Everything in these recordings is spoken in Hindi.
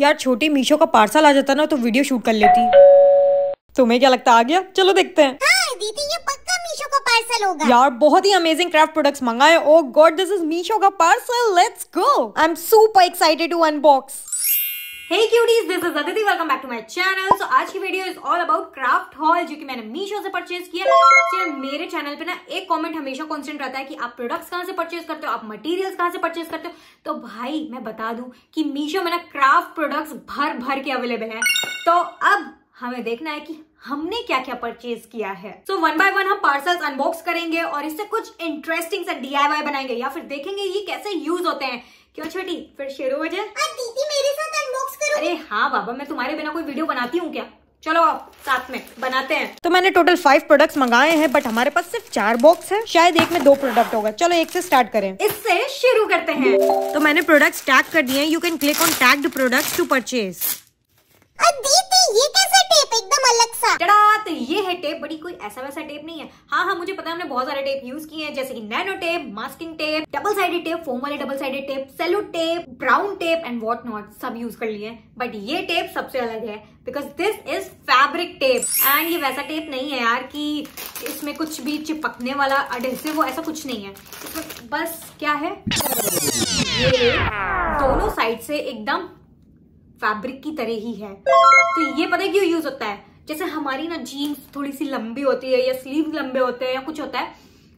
यार छोटे मीशो का पार्सल आ जाता ना तो वीडियो शूट कर लेती तुम्हें क्या लगता आ गया चलो देखते हैं हाँ, होगा यार बहुत ही अमेजिंग क्राफ्ट प्रोडक्ट्स मंगाए oh god this is Meesho का parcel let's go I am super excited to unbox hey cuties this is Aditi welcome back to my channel so आज की video is all about craft है जो कि मैंने मीशो से परचेज किया है मेरे चैनल पे ना एक कमेंट हमेशा कॉन्सेंट रहता है कि आप प्रोडक्ट्स कहाँ से परचेज करते हो आप मटेरियल्स कहाँ से परचेज करते हो तो भाई मैं बता दूं कि मीशो में ना क्राफ्ट प्रोडक्ट्स भर भर के अवेलेबल है तो अब हमें देखना है कि हमने क्या क्या परचेज किया है सो वन बाय वन हम पार्सल्स अनबॉक्स करेंगे और इससे कुछ इंटरेस्टिंग सा डीआईवाई बनाएंगे या फिर देखेंगे ये कैसे यूज होते हैं क्यों छोटी फिर शेरू वजह दीदी मेरे साथ अनबॉक्स करो अरे हाँ बाबा मैं तुम्हारे बिना कोई वीडियो बनाती हूँ क्या चलो आप साथ में बनाते हैं तो मैंने टोटल फाइव प्रोडक्ट्स मंगाए हैं बट हमारे पास सिर्फ चार बॉक्स है शायद एक में दो प्रोडक्ट होगा चलो एक से स्टार्ट करें इससे शुरू करते हैं तो मैंने प्रोडक्ट्स टैग कर दिए you can click on tagged products to purchase ये कैसे टेप एकदम अलग सा चढ़ात ये है टेप बड़ी कोई ऐसा वैसा टेप नहीं है हाँ हाँ मुझे पता है हमने बहुत सारे टेप यूज किए हैं जैसे कि nano tape masking tape double sided tape foam वाले double sided tape cello tape brown tape and what not सब यूज कर लिए बट ये टेप सबसे अलग है because this is fabric tape and ये वैसा टेप नहीं है यार कि इसमें कुछ भी चिपकने वाला अडेसिव वो ऐसा कुछ नहीं है इसमें बस क्या है ये दोनों साइड से एकदम फैब्रिक की तरह ही है तो ये पता है क्यों यूज होता है जैसे हमारी ना जीन्स थोड़ी सी लंबी होती है या स्लीव लंबे होते हैं या कुछ होता है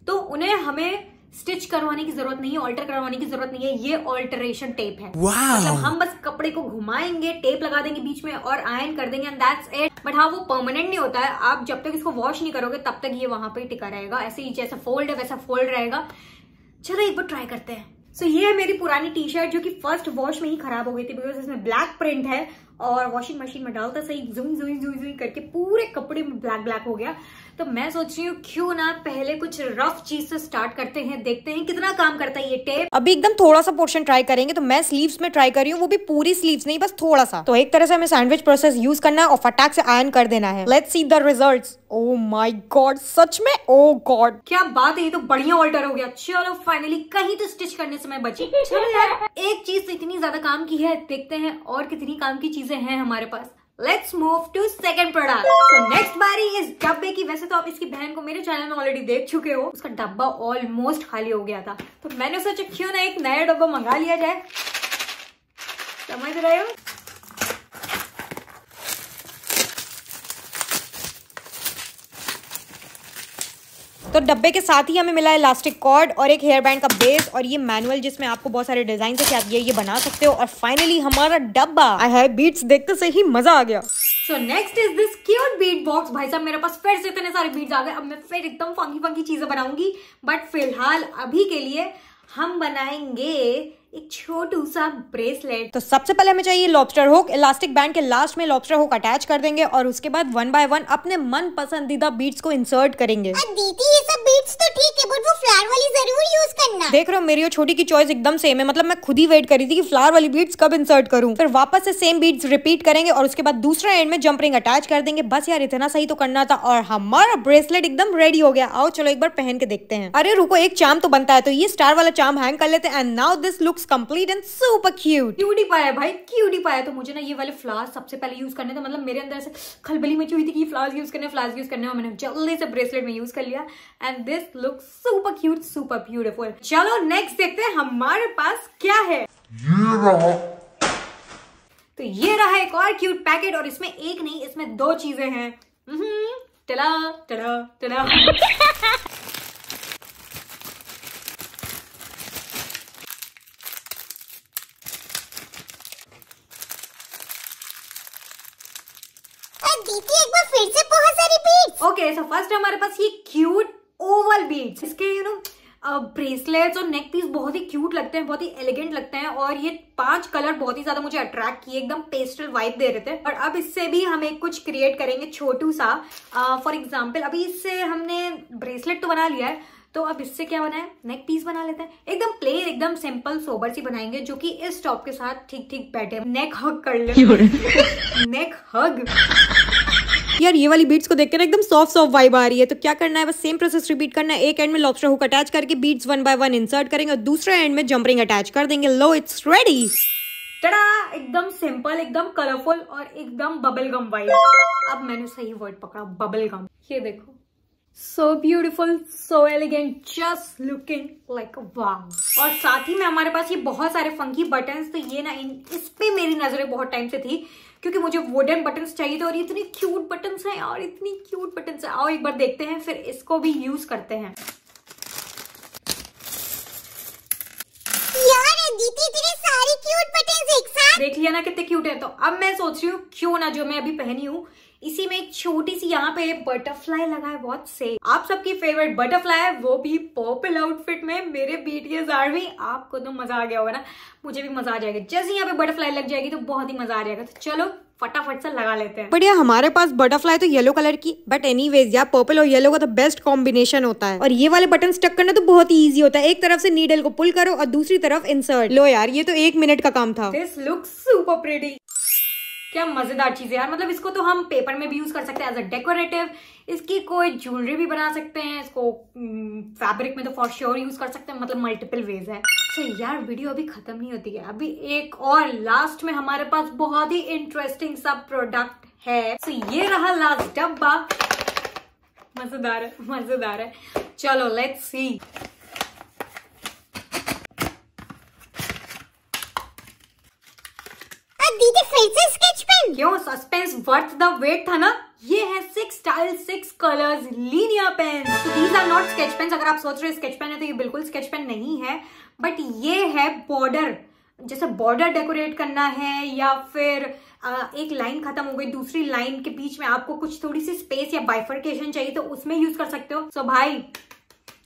तो उन्हें हमें स्टिच करवाने की जरूरत नहीं है ऑल्टर करवाने की जरूरत नहीं है ये ऑल्टरेशन टेप है मतलब हम बस कपड़े को घुमाएंगे टेप लगा देंगे बीच में और आयन कर देंगे एंड दैट्स इट बट हाँ वो परमानेंट नहीं होता है आप जब तक इसको वॉश नहीं करोगे तब तक ये वहां पर टिका रहेगा ऐसे ही जैसा फोल्ड है वैसा फोल्ड रहेगा चलो एक बार ट्राई करते हैं सो ये है मेरी पुरानी टी शर्ट जो कि फर्स्ट वॉश में ही खराब हो गई थी बिकॉज इसमें ब्लैक प्रिंट है और वॉशिंग मशीन में डालता सही जूम जूम जूम जूम करके पूरे कपड़े में ब्लैक ब्लैक हो गया तो मैं सोच रही हूँ क्यों ना पहले कुछ रफ चीज से स्टार्ट करते हैं देखते हैं कितना काम करता है ये टेप अभी एकदम थोड़ा सा पोर्शन ट्राई करेंगे तो मैं स्लीव्स में ट्राई कर रही हूँ वो भी पूरी स्लीव्स नहीं बस थोड़ा सा तो एक तरह से हमें सैंडविच प्रोसेस यूज करना और फटाक से आयन कर देना है let see the result oh my god सच में ओ oh गॉड क्या बात है ये तो बढ़िया ऑल्टर हो गया चलो फाइनली कहीं तो स्टिच करने समय बचे एक चीज तो इतनी ज्यादा काम की है देखते हैं और कितनी काम की चीजें हैं हमारे पास let's move to second product so next बारी इस डब्बे की वैसे तो आप इसकी बहन को मेरे चैनल में ऑलरेडी देख चुके हो उसका डब्बा ऑलमोस्ट खाली हो गया था तो मैंने सोचा क्यों ना एक नया डब्बा मंगा लिया जाए समझ रहे हो तो डब्बे के साथ ही हमें मिला है इलास्टिक कॉर्ड और एक हेयर बैंड का बेस और ये मैनुअल जिसमें आपको बहुत सारे डिजाइन है क्या ये ये बना सकते हो और फाइनली हमारा डब्बा आई है बीट्स देखते से ही मजा आ गया so next is this cute bead box भाई साहब मेरे पास फिर से इतने सारे बीट्स आ गए अब मैं फिर एकदम फंकी फंकी चीजें बनाऊंगी बट फिलहाल अभी के लिए हम बनाएंगे एक छोटू सा ब्रेसलेट तो सबसे पहले हमें चाहिए लॉबस्टर हुक इलास्टिक बैंड के लास्ट में लॉबस्टर हुक अटैच कर देंगे और उसके बाद वन बाय वन अपने मन पसंदीदा बीट्स को इंसर्ट करेंगे दीदी ये सब बीट्स तो ठीक है बट वो फ्लावर वाली जरूर यूज करना देख रहे हो मेरी और छोटी की चॉइस एकदम सेम है मतलब मैं खुद ही वेट करी थी कि फ्लावर वाली बीट्स कब इंसर्ट करूँ फिर वापस से सेम बीट्स रिपीट करेंगे और उसके बाद दूसरा एंड में जंप रिंग अटैच कर देंगे बस यार इतना सही तो करना था और हमारा ब्रेसलेट एकदम रेडी हो गया आओ चलो एक बार पहन के देखते हैं अरे रुको एक चाम तो बनता है तो ये स्टार वाला चाम हैंग कर लेते हैं and now this looks looks complete and super cute cutie पाया है भाई क्यूटी पाया तो मुझे ना ये वाले फ्लावर्स सबसे पहले यूज करने थे मतलब मेरे अंदर से खलबली मची हुई थी कि फ्लावर्स यूज करने फ्लावर्स यूज करने और मैंने जल्दी से ब्रेसलेट में यूज कर लिया and this look super cute super beautiful चलो नेक्स्ट देखते हैं हमारे पास क्या है ये रहा तो ये रहा एक और क्यूट पैकेट और इसमें एक नहीं इसमें दो चीजें हैं टला टला टला प्रीति एक बार फिर से बहुत सारी बीट्स ओके सो फर्स्ट हमारे पास ये क्यूट ओवल बीट्स इसके यू नो ब्रेसलेट्स और नेक पीस बहुत ही क्यूट लगते हैं बहुत ही एलिगेंट लगते हैं और ये पांच कलर बहुत ही ज्यादा मुझे अट्रैक्ट किए एकदम पेस्टल वाइब दे रहे थे और अब इससे भी हम एक कुछ क्रिएट करेंगे छोटू सा फॉर uh, एग्जाम्पल अभी इससे हमने ब्रेसलेट तो बना लिया है तो अब इससे क्या बनाए नेक पीस बना लेते हैं एकदम प्लेन एकदम सिंपल सोबर सी बनाएंगे जो कि इस टॉप के साथ ठीक ठीक बैठे नेक हग कर ले नेक हग यार ये वाली बीट्स को देखकर ना एकदम सॉफ्ट सॉफ्ट वाइब आ रही है तो क्या करना है बस सेम प्रोसेस रिपीट करना है एक एंड में लॉबस्टर हुक अटैच करके beads one by one insert करेंगे और दूसरे एंड में जंपरिंग अटैच कर देंगे लो इट्स रेडी टड़ा एकदम सिंपल एकदम कलरफुल और एकदम बबल गम वाइब अब मैंने सही वर्ड पकड़ा बबल गम ये देखो so beautiful so elegant just looking like warm और साथ ही में हमारे पास ये बहुत सारे फंकी बटन्स तो ये ना इन इस पे मेरी नजरें बहुत टाइम से थी क्योंकि मुझे वुडन बटन्स चाहिए थे और इतनी क्यूट बटन्स हैं और इतनी क्यूट बटन्स हैं आओ एक बार देखते हैं फिर इसको भी यूज करते हैं देख लिया ना कितने क्यूट है तो अब मैं सोच रही हूँ क्यों ना जो मैं अभी पहनी हूँ इसी में एक छोटी सी यहाँ पे बटरफ्लाई लगा है बहुत से आप सबकी फेवरेट बटरफ्लाई है वो भी पर्पल आउटफिट में मेरे बीटीएस आर्मी आपको तो मजा आ गया होगा ना मुझे भी मजा आ जाएगा जैसे यहाँ पे बटरफ्लाई लग जाएगी तो बहुत ही मजा आ जाएगा तो चलो फटाफट से लगा लेते हैं बढ़िया हमारे पास बटरफ्लाई तो येलो कलर की बट एनी वेज यार पर्पल और येलो का तो बेस्ट कॉम्बिनेशन होता है और ये वाले बटन स्टक करना तो बहुत ही ईजी होता है एक तरफ से नीडल को पुल करो और दूसरी तरफ इंसर्ट लो यार ये तो एक मिनट का काम था दिस लुक सुपर प्रेटी क्या मजेदार चीज है यार मतलब इसको तो हम पेपर में भी यूज कर सकते हैं एज अ डेकोरेटिव इसकी कोई ज्वेलरी भी बना सकते हैं इसको फैब्रिक mm, में तो फॉर श्योर यूज कर सकते हैं मतलब मल्टीपल वेज है सो यार वीडियो अभी खत्म नहीं होती है अभी एक और लास्ट में हमारे पास बहुत ही इंटरेस्टिंग सब प्रोडक्ट है सो ये रहा लास्ट डब्बा मजेदार है मजेदार है चलो लेट सी दीदी फिर से क्यों सस्पेंस वर्थ द वेट था ना ये है six style six colours linear pen तो these are not sketch pen अगर आप सोच रहे स्केच पेन है तो ये बिल्कुल स्केच पेन नहीं है बट ये है बॉर्डर जैसे बॉर्डर डेकोरेट करना है या फिर एक लाइन खत्म हो गई दूसरी लाइन के बीच में आपको कुछ थोड़ी सी स्पेस या बाइफर्केशन चाहिए तो उसमें यूज कर सकते हो सो so भाई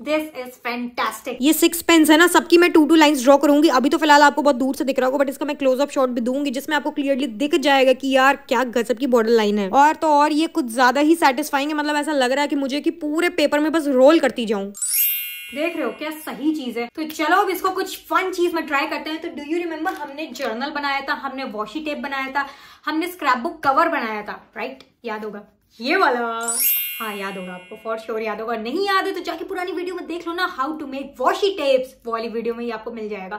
दिस इज फैंटास्टिक ये सिक्स पेन्स है ना सबकी मैं टू टू लाइन ड्रॉ करूंगी अभी तो फिलहाल आपको बहुत दूर से दिख रहा होगा बट इसका मैं क्लोजअप शॉट भी दूंगी जिसमें आपको क्लियरली दिख जाएगा कि यार क्या गजब की बॉर्डर लाइन है और तो और ये कुछ ज्यादा ही सेटिस्फाइंग है मतलब ऐसा लग रहा है कि मुझे कि पूरे पेपर में बस रोल करती जाऊँ देख रहे हो क्या सही चीज है तो चलो अब इसको कुछ फन चीज में ट्राई करते हैं तो डू यू रिमेम्बर हमने जर्नल बनाया था हमने वॉशी टेप बनाया था हमने स्क्रैप बुक कवर बनाया था राइट याद होगा ये वाला हाँ याद होगा आपको फॉर श्योर याद होगा नहीं याद है तो जाके पुरानी वीडियो में देख लो ना how to make washi tapes वाली वीडियो में ही आपको मिल जाएगा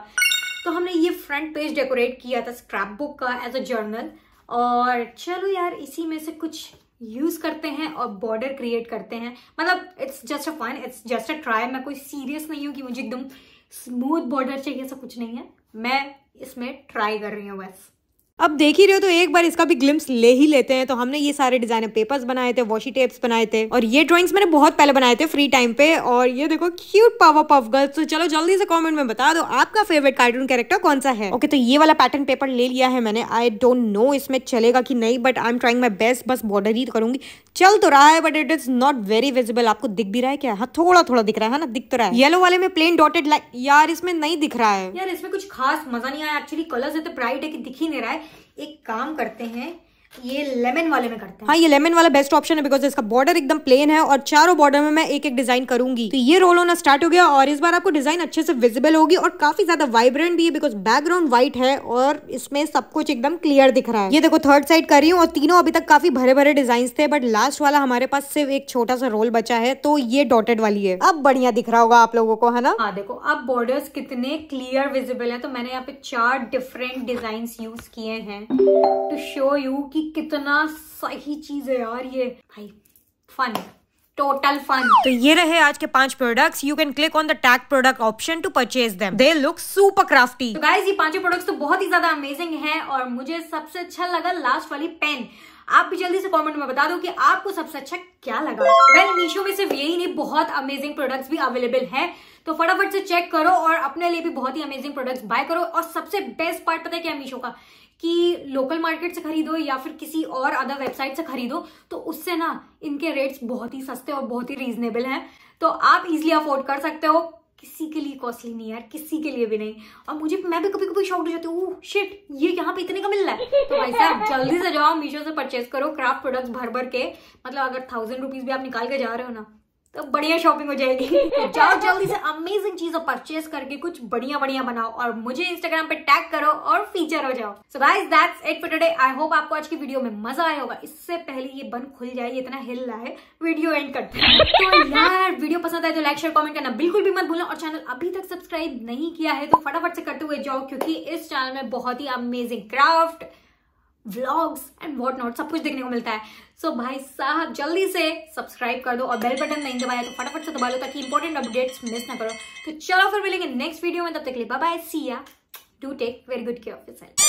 तो हमने ये फ्रंट पेज डेकोरेट किया था स्क्रैप बुक का एज अ जर्नल और चलो यार इसी में से कुछ यूज करते हैं और बॉर्डर क्रिएट करते हैं मतलब it's just a fun it's just a try मैं कोई सीरियस नहीं हूँ कि मुझे एकदम स्मूथ बॉर्डर चाहिए ऐसा कुछ नहीं है मैं इसमें ट्राई कर रही हूँ बस अब देख ही रहे हो तो एक बार इसका भी ग्लिम्स ले ही लेते हैं तो हमने ये सारे डिजाइनर पेपर्स बनाए थे वॉशी टेप्स बनाए थे और ये ड्रॉइंग्स मैंने बहुत पहले बनाए थे फ्री टाइम पे और ये देखो क्यूट पावर पफ गर्ल्स तो चलो जल्दी से कमेंट में बता दो आपका फेवरेट कार्टून कैरेक्टर कौन सा है ओके okay, तो ये वाला पैटर्न पेपर ले लिया है मैंने आई डोंट नो इसमें चलेगा की नहीं but I am trying my best बस बॉर्डर ही करूंगी चल तो रहा है but it is not very visible आपको दिख भी रहा है क्या हाँ थोड़ा थोड़ा दिख रहा है ना दिख तो रहा है येलो वाले में प्लेन डॉटेड लाइक यार इसमें नहीं दिख रहा है यार इसमें कुछ खास मजा नहीं आया एक्चुअली कलर इतने ब्राइट है कि दिख ही नहीं रहा है एक काम करते हैं ये लेमन वाले में करते हैं हाँ ये लेमन वाला बेस्ट ऑप्शन है बिकॉज इसका बॉर्डर एकदम प्लेन है और चारों बॉर्डर में मैं एक एक डिजाइन करूंगी तो ये रोल होना स्टार्ट हो गया और इस बार आपको डिजाइन अच्छे से विजिबल होगी और काफी ज्यादा वाइब्रेंट भी है बिकॉज बैकग्राउंड व्हाइट है और इसमें सब कुछ एकदम क्लियर दिख रहा है ये देखो थर्ड साइड कर रही हूँ और तीनों अभी तक काफी भरे भरे डिजाइन थे बट लास्ट वाला हमारे पास सिर्फ एक छोटा सा रोल बचा है तो ये डॉटेड वाली है अब बढ़िया दिख रहा होगा आप लोगों को है ना हाँ, देखो अब बॉर्डर्स कितने क्लियर विजिबल है तो मैंने यहाँ पे चार डिफरेंट डिजाइन यूज किए हैं टू शो यू की कि कितना सही चीज है यार ये भाई फन टोटल फन तो ये रहे आज के पांच products you can click on the tag product option to purchase them they look super crafty तो गाइस ये पांचों प्रोडक्ट्स तो बहुत ही ज्यादा अमेजिंग हैं और मुझे सबसे अच्छा लगा लास्ट वाली पेन आप भी जल्दी से कमेंट में बता दो कि आपको सबसे अच्छा क्या लगा वेल well, मीशो में सिर्फ यही नहीं बहुत अमेजिंग प्रोडक्ट्स भी अवेलेबल हैं तो फटाफट से चेक करो और अपने लिए भी बहुत ही अमेजिंग प्रोडक्ट्स बाय करो और सबसे बेस्ट पार्ट पता है क्या मीशो का कि लोकल मार्केट से खरीदो या फिर किसी और अदर वेबसाइट से खरीदो तो उससे ना इनके रेट्स बहुत ही सस्ते और बहुत ही रीजनेबल हैं तो आप इजिली अफोर्ड कर सकते हो किसी के लिए कॉस्टली नहीं यार किसी के लिए भी नहीं और मुझे मैं भी कभी कभी शॉक हो जाती हूँ शिट ये यहाँ पे इतने का मिल रहा है तो भाई साहब जल्दी से जाओ मीशो से परचेज करो क्राफ्ट प्रोडक्ट्स भर भर के मतलब अगर थाउजेंड रुपीज भी आप निकाल के जा रहे हो ना तो बढ़िया शॉपिंग हो जाएगी जाओ जल्दी से अमेजिंग चीजें परचेज करके कुछ बढ़िया बढ़िया बनाओ और मुझे इंस्टाग्राम पे टैग करो और फीचर हो जाओ so guys that's it for today I hope आपको आज की वीडियो में मजा आया होगा इससे पहले ये बन खुल जाए ये इतना हिल रहा है वीडियो एंड करते हैं तो यार वीडियो पसंद आए तो लाइक शेयर कॉमेंट करना बिल्कुल भी मत भूलना और चैनल अभी तक सब्सक्राइब नहीं किया है तो फटाफट से करते हुए जाओ क्योंकि इस चैनल में बहुत ही amazing craft vlogs and what not सब कुछ देखने को मिलता है सो so, भाई साहब जल्दी से सब्सक्राइब कर दो और बेल बटन नहीं दबाया तो फटाफट से दबा लो ताकि इंपॉर्टेंट अपडेट्स मिस ना करो तो चलो फिर मिलेंगे नेक्स्ट वीडियो में तब तक के लिए bye see ya do take very good care of self